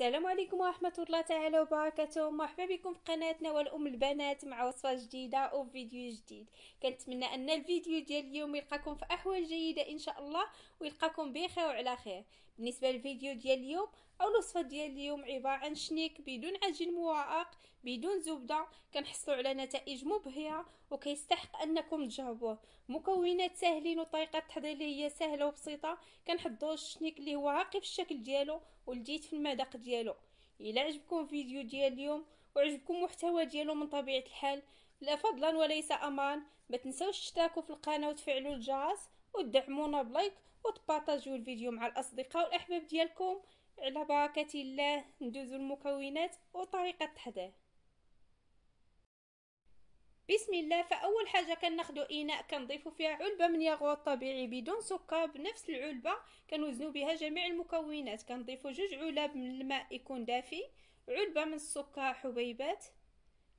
السلام عليكم ورحمة الله تعالى وبركاته مرحبا بكم في قناتنا والأم البنات مع وصفة جديدة أو فيديو جديد كنتمنى أن الفيديو ديال اليوم يلقاكم في أحوال جيدة إن شاء الله ويلقاكم بخير وعلى خير بالنسبة للفيديو ديال اليوم او الوصفه ديال اليوم عباره عن شنيك بدون عجين موعق بدون زبده كنحصلوا على نتائج مبهره وكيستحق انكم تجربوه مكونات ساهلين وطريقه التحضير اللي هي سهله وبسيطه كنحضروا الشنيك اللي هو راقي في الشكل ديالو والجيد في المذاق ديالو الى عجبكم الفيديو ديال اليوم وعجبكم المحتوى ديالو من طبيعه الحال لا فضلا وليس امرا ما تنساوش تشتركوا في القناه وتفعلوا الجرس ودعمونا بلايك وتبارطاجيو الفيديو مع الاصدقاء والاحباب ديالكم على بركة الله ندوزو المكونات وطريقة تحضير بسم الله فاول حاجه كناخدو اناء كنضيفو فيها علبه من ياغور طبيعي بدون سكر بنفس العلبه كنوزنو بها جميع المكونات كنضيفو جوج علب من الماء يكون دافي علبه من السكر حبيبات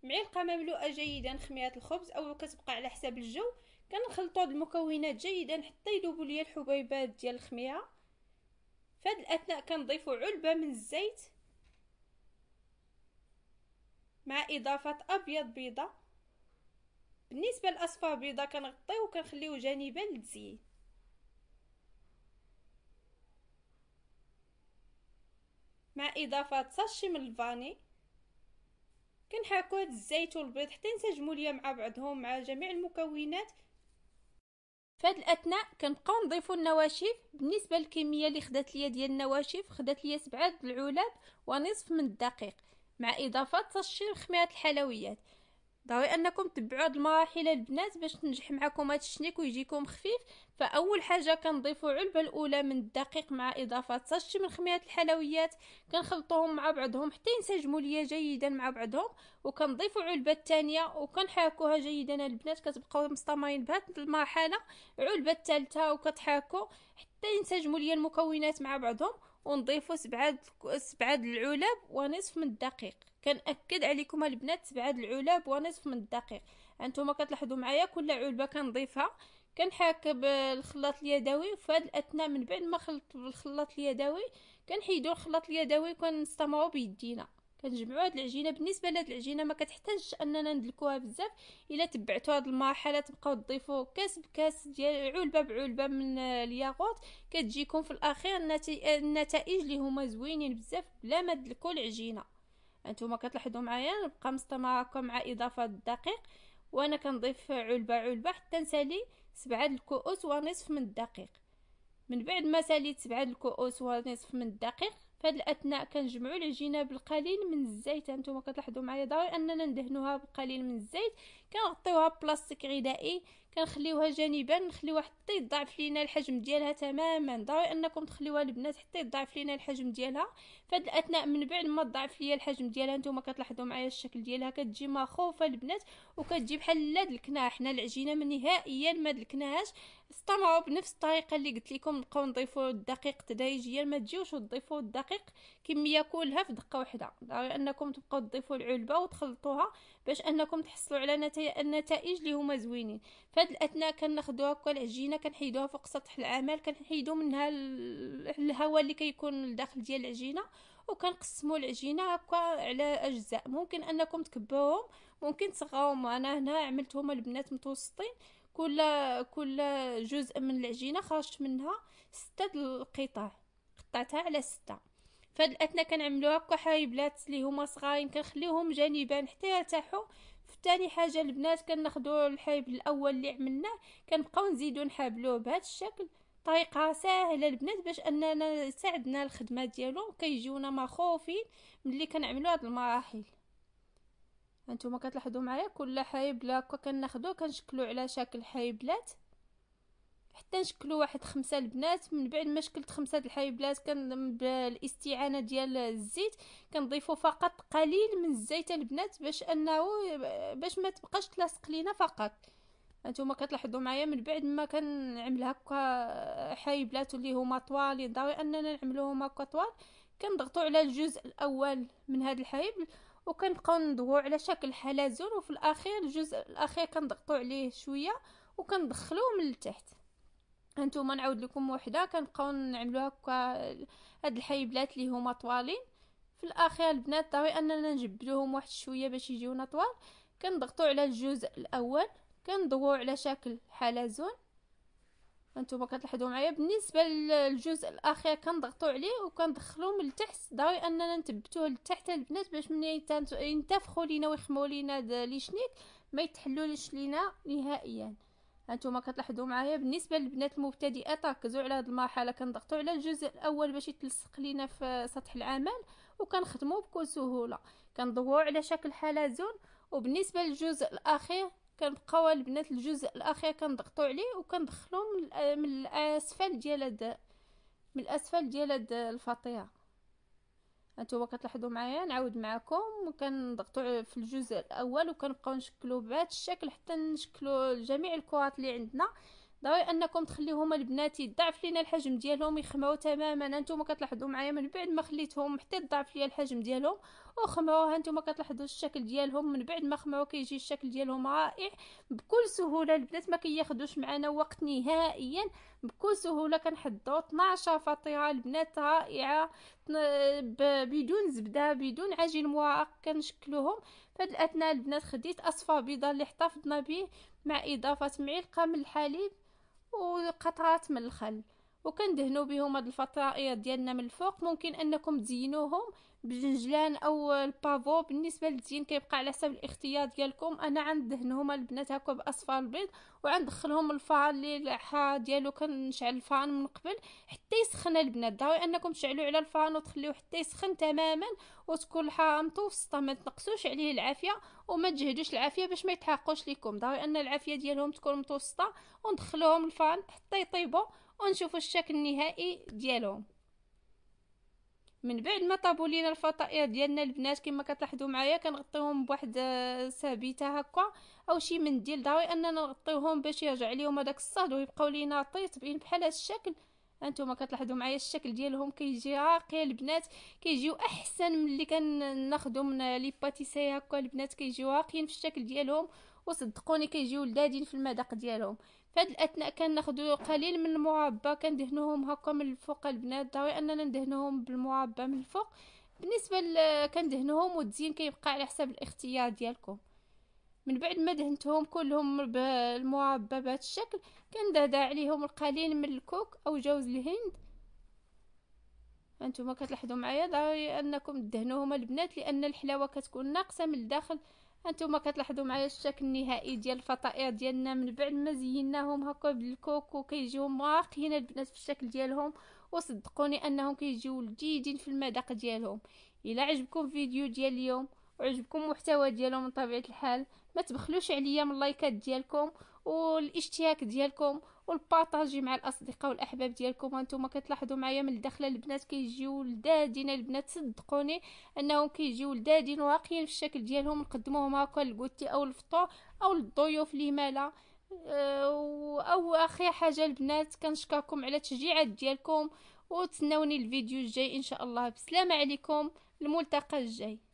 معلقه مملوءه جيدا خميره الخبز او كتبقى على حساب الجو كنخلطوا المكونات جيدا حتى يدوبو ليا الحبيبات ديال الخميره فهاد الأثناء كنضيفوا علبة من الزيت مع إضافة أبيض بيضة بالنسبة للأصفى بيضة كنغطيو وكنخليو جانبا للتزيين مع إضافة صاشي من الفاني كنحاكو هاد الزيت والبيض حتى ينسجموا ليا مع بعضهم مع جميع المكونات في هذا الاثناء كنبقاو نضيفوا النواشف بالنسبه للكميه اللي خدات ليا ديال النواشف خدات ليا سبعة العلب ونصف من الدقيق مع اضافه ترشير خميره الحلويات ضروري انكم تبعوا هاد المراحل البنات باش تنجح معكم هاد الشنيك ويجيكم خفيف فاول حاجه كنضيفوا علبه الاولى من الدقيق مع اضافه ساشي من خميره الحلويات كنخلطوهم مع بعضهم حتى ينسجموا ليا جيدا مع بعضهم وكنضيفوا علبه الثانيه وكنحاكوها جيدا البنات كتبقاو مستمرين بهاد المرحله علبه الثالثه وكتحاكو حتى ينسجموا ليا المكونات مع بعضهم ونضيفو سبعة سبعة العلب ونصف من الدقيق كنأكد عليكم البنات سبعة العلب ونصف من الدقيق انتم كتلاحظوا معايا كل علبه كنضيفها كنحاك بالخلاط اليدوي وفي هاد الاثناء من بعد ما خلطت بالخلاط اليدوي كنحيدو الخلاط اليدوي كنستمعو بيدينا كنجمعوا هاد العجينه بالنسبه لهاد العجينه ما كتحتاجش اننا ندلكوها بزاف الا تبعتوا هاد المرحله تبقاو تضيفوا كاس بكاس ديال علبه بعلبه من الياغوت كتجيكم في الاخير النتائج اللي هما زوينين بزاف بلا ما تدلكوا العجينه هانتوما كتلاحظوا معايا نبقى مستمره مع اضافه الدقيق وانا كنضيف علبه علبه حتى نسالي سبعه الكؤوس ونصف من الدقيق من بعد ما ساليت سبعه الكؤوس ونصف من الدقيق فهاد الاثناء كنجمعوا العجينه بالقليل من الزيت هانتوما كتلاحظوا معايا ضروري اننا ندهنوها بقليل من الزيت كنغطيوها بلاستيك غذائي كنخليوها جانبا نخليوها حتى يضاعف لينا الحجم ديالها تماما ضروري انكم تخليوها البنات حتى يضاعف لينا الحجم ديالها فهاد الاثناء من بعد ما تضاعف ليا الحجم ديالها نتوما كتلاحظوا معايا الشكل ديالها كتجي مخوفه البنات وكتجي بحال لا الكناعه حنا العجينه من نهائيا ما دلكناهاش استمعوا بنفس الطريقه اللي قلت لكم نبقاو نضيفوا الدقيق تدريجيا ما تجيوش وتضيفوا الدقيق كميه كلها في دقه واحده ضروري انكم تبقاو تضيفوا العلبه وتخلطوها باش انكم تحصلوا على نتائج النتائج اللي هما زوينين فهاد الاثناء كناخدو هكا العجينه كنحيدوها فوق سطح العمل كنحيدو منها الهواء اللي كيكون الداخل ديال العجينه وكنقسموا العجينه هكا على اجزاء ممكن انكم تكبوهم ممكن تصغوهم انا هنا عملتهم البنات متوسطين كل كل جزء من العجينه خرجت منها ستة القطع قطعتها على ستة فهاد الاثناء كنعملو هكا حايبلات اللي هما صغارين كنخليوهم جانبان حتى يرتاحوا تاني حاجه البنات كناخذوا الحبل الاول اللي عملناه كنبقاو نزيدو نحبلوه بهذا الشكل طريقه سهله البنات باش اننا ساعدنا الخدمه ديالو كيجيونا مخوفين ملي كنعملوا هاد المراحل هانتوما كتلاحظوا معايا كل حيبله هكا كناخذوه كنشكلو على شكل حيبلات حتى نشكلوا واحد خمسة البنات من بعد ما شكلت خمسة د الحبيبلات كان بالاستعانة ديال الزيت كنضيفوا فقط قليل من الزيت البنات باش انه باش ما تبقاش تلاصق لينا فقط انتم كتلاحظوا معايا من بعد ما كنعمل هكا حايبلات اللي هما طوال ضروري اننا نعملوهم هكا طوال كنضغطوا على الجزء الاول من هذا الحايب وكنبقاو ندوو على شكل حلزون وفي الاخير الجزء الاخير كنضغطوا عليه شويه وكندخلوه من التحت هانتوما نعاود لكم وحده كنبقاو نعملو هكا هاد الحيبلات اللي هما طوالين في الاخير البنات طوي اننا نجبدوهم واحد شويه باش يجيونا طوال كنضغطو على الجزء الاول كنضويو على شكل حلزون هانتوما كتلاحظوا معايا بالنسبه للجزء الاخير كنضغطو عليه وكندخلو من التحت ضروري اننا نثبتوه لتحت البنات باش ملي ينتفخوا لينا ويخمو لينا لي شنيك ما يتحلولش لينا نهائيا هانتوما كتلاحظوا معايا بالنسبه للبنات المبتدئات ركزوا على هذه المرحله كنضغطوا على الجزء الاول باش يتلصق لينا في سطح العمل وكنخدموا بكل سهوله كنضووا على شكل حلزون وبالنسبه للجزء الاخير كنبقاو البنات الجزء الاخير كنضغطوا عليه وكندخلوا من الاسفل ديال من الاسفل ديال الفطيره انتوا كتلاحظوا معايا نعاود معاكم وكنضغطوا في الجزء الاول وكنبقاو نشكلوا بهذا الشكل حتى نشكلوا جميع الكرات اللي عندنا ضروري انكم تخليو هما البنات يضعف لينا الحجم ديالهم يخمروا تماما انتم كتلاحظوا معايا من بعد ما خليتهم حتى يضعف ليا الحجم ديالهم وخمروها انتم كتلاحظوا الشكل ديالهم من بعد ما خمروا كيجي الشكل ديالهم رائع بكل سهوله البنات ما كياخذوش معنا وقت نهائيا بكل سهوله كنحضروا 12 فطيره البنات رائعه بدون زبده بدون عجين مورق كنشكلوهم فهاد الاثناء البنات خديت اصفر بيضه اللي احتفظنا به مع اضافه معلقه من الحليب وقطرات من الخل وكندهنوا بهم هاد الفطائر ديالنا من الفوق ممكن انكم تزينوهم بالجنجلان او البافو بالنسبه للزين كيبقى على حسب الاختيار ديالكم انا عندهنهم البنات هكا باصفر البيض وعندخلهم الفان اللي الحا ديالو كنشعل الفان من قبل حتى يسخن البنات ضروري انكم تشعلوه على الفان وتخليوه حتى يسخن تماما وتكون الحراره متوسطه ما تنقصوش عليه العافيه وما تجهدوش العافيه باش ما يتحرقوش لكم ضروري ان العافيه ديالهم تكون متوسطه وندخلوهم الفان حتى يطيبوا ونشوفوا الشكل النهائي ديالهم من بعد ما طابوا لينا الفطائر ديالنا البنات كما كتلاحظوا معايا كنغطيوهم بواحد سابيته آه، هكا او شي منديل ضروري اننا نغطيوهم باش يرجع ليهم هذاك الصهد ويبقاو لينا طيطبين بحال هذا الشكل انتم كتلاحظوا معايا الشكل ديالهم كيجي راقي البنات كيجيو احسن من اللي كناخذو من لي باتيسي هكا البنات كيجيو راقيين في الشكل ديالهم وصدقوني كيجيو لذادين في المذاق ديالهم فهاد الاثناء كناخذوا قليل من المربى كندهنوهم هكا من الفوق البنات ضروري اننا ندهنوهم بالمربى من الفوق بالنسبه كندهنوهم والتزيين كيبقى على حسب الاختيار ديالكم من بعد ما دهنتهم كلهم بالمعببات بهذا الشكل كنضادا عليهم القليل من الكوك او جوز الهند انتم كتلاحظوا معايا ضروري انكم تدهنوهم البنات لان الحلاوه كتكون ناقصه من الداخل انتم كتلاحظوا معايا الشكل النهائي ديال الفطائر ديالنا من بعد ما زيناهم هكا بالكوك وكيجيو مراقيين البنات في الشكل ديالهم وصدقوني انهم كيجيو لذيذين في المذاق ديالهم الى عجبكم فيديو ديال اليوم وعجبكم المحتوى ديالو من طبيعه الحال ما تبخلوش عليا من اللايكات ديالكم والاشتياك ديالكم والبارطاجي مع الاصدقاء والاحباب ديالكم وانتم كتلاحظوا معايا من الداخل البنات كيجيو لدادين البنات صدقوني انهم كيجيو لدادين واقيين في الشكل ديالهم نقدموهم هكا للكوتي او الفطور او للضيوف اللي مالا آه، او اخي حاجه البنات كنشكركم على التشجيعات ديالكم وتسناوني الفيديو الجاي ان شاء الله بسلامه عليكم الملتقى الجاي